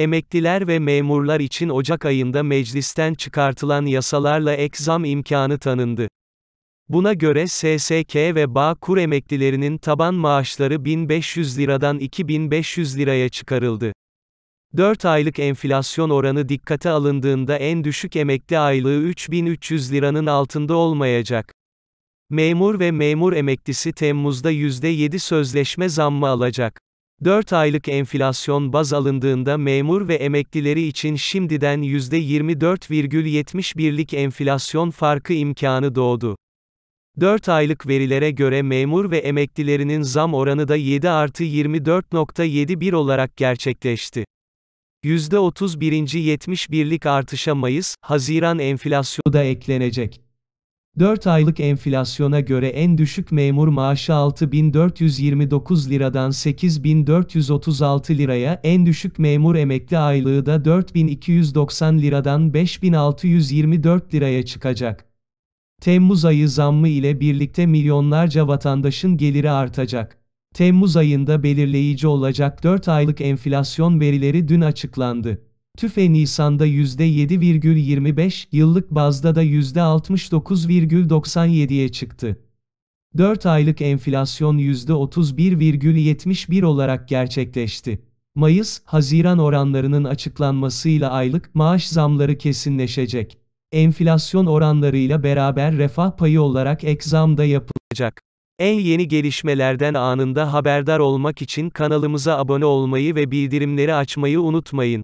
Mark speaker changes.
Speaker 1: Emekliler ve memurlar için Ocak ayında meclisten çıkartılan yasalarla ek zam imkanı tanındı. Buna göre SSK ve Bağkur emeklilerinin taban maaşları 1500 liradan 2500 liraya çıkarıldı. 4 aylık enflasyon oranı dikkate alındığında en düşük emekli aylığı 3300 liranın altında olmayacak. Memur ve memur emeklisi Temmuz'da %7 sözleşme zammı alacak. 4 aylık enflasyon baz alındığında memur ve emeklileri için şimdiden %24,71'lik enflasyon farkı imkanı doğdu. 4 aylık verilere göre memur ve emeklilerinin zam oranı da 7 artı 24.71 olarak gerçekleşti. %31. 71'lik artışa Mayıs, Haziran enflasyonu da eklenecek. 4 aylık enflasyona göre en düşük memur maaşı 6429 liradan 8436 liraya, en düşük memur emekli aylığı da 4290 liradan 5624 liraya çıkacak. Temmuz ayı zammı ile birlikte milyonlarca vatandaşın geliri artacak. Temmuz ayında belirleyici olacak 4 aylık enflasyon verileri dün açıklandı. TÜFE Nisan'da %7,25, yıllık bazda da %69,97'ye çıktı. 4 aylık enflasyon %31,71 olarak gerçekleşti. Mayıs, Haziran oranlarının açıklanmasıyla aylık maaş zamları kesinleşecek. Enflasyon oranlarıyla beraber refah payı olarak ek zam da yapılacak. En yeni gelişmelerden anında haberdar olmak için kanalımıza abone olmayı ve bildirimleri açmayı unutmayın.